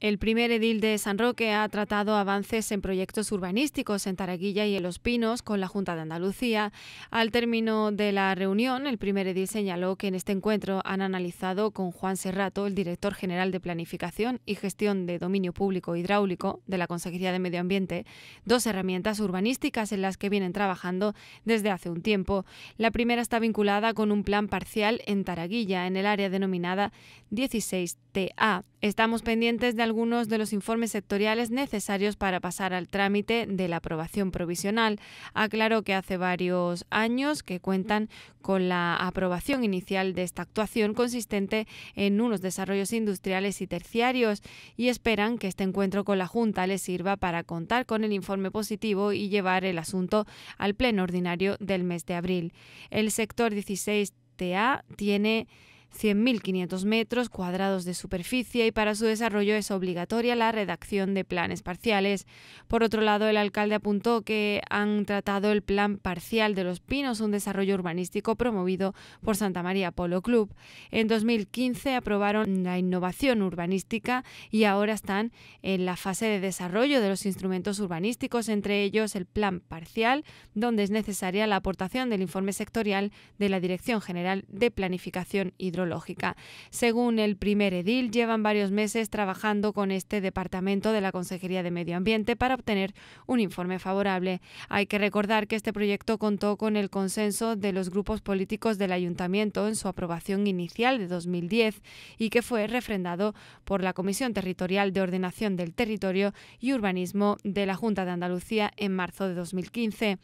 El primer edil de San Roque ha tratado avances en proyectos urbanísticos en Taraguilla y en Los Pinos con la Junta de Andalucía. Al término de la reunión, el primer edil señaló que en este encuentro han analizado con Juan Serrato, el director general de Planificación y Gestión de Dominio Público Hidráulico de la Consejería de Medio Ambiente, dos herramientas urbanísticas en las que vienen trabajando desde hace un tiempo. La primera está vinculada con un plan parcial en Taraguilla, en el área denominada 16TA. Estamos pendientes de algunos de los informes sectoriales necesarios para pasar al trámite de la aprobación provisional. Aclaró que hace varios años que cuentan con la aprobación inicial de esta actuación consistente en unos desarrollos industriales y terciarios y esperan que este encuentro con la Junta les sirva para contar con el informe positivo y llevar el asunto al pleno ordinario del mes de abril. El sector 16 TA tiene 100.500 metros cuadrados de superficie y para su desarrollo es obligatoria la redacción de planes parciales. Por otro lado, el alcalde apuntó que han tratado el plan parcial de Los Pinos, un desarrollo urbanístico promovido por Santa María Polo Club. En 2015 aprobaron la innovación urbanística y ahora están en la fase de desarrollo de los instrumentos urbanísticos, entre ellos el plan parcial, donde es necesaria la aportación del informe sectorial de la Dirección General de Planificación y según el primer edil, llevan varios meses trabajando con este departamento de la Consejería de Medio Ambiente para obtener un informe favorable. Hay que recordar que este proyecto contó con el consenso de los grupos políticos del ayuntamiento en su aprobación inicial de 2010 y que fue refrendado por la Comisión Territorial de Ordenación del Territorio y Urbanismo de la Junta de Andalucía en marzo de 2015.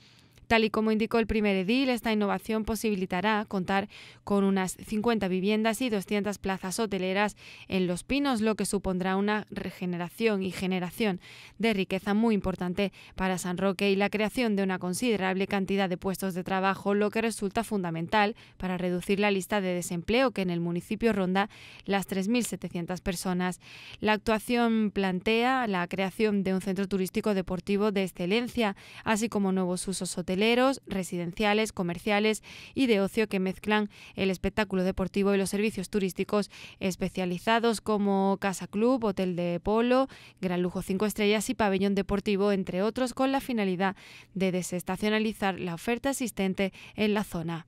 Tal y como indicó el primer edil, esta innovación posibilitará contar con unas 50 viviendas y 200 plazas hoteleras en Los Pinos, lo que supondrá una regeneración y generación de riqueza muy importante para San Roque y la creación de una considerable cantidad de puestos de trabajo, lo que resulta fundamental para reducir la lista de desempleo que en el municipio ronda las 3.700 personas. La actuación plantea la creación de un centro turístico deportivo de excelencia, así como nuevos usos hoteleros hoteleros, residenciales, comerciales y de ocio que mezclan el espectáculo deportivo y los servicios turísticos especializados como Casa Club, Hotel de Polo, Gran Lujo 5 Estrellas y Pabellón Deportivo, entre otros, con la finalidad de desestacionalizar la oferta existente en la zona.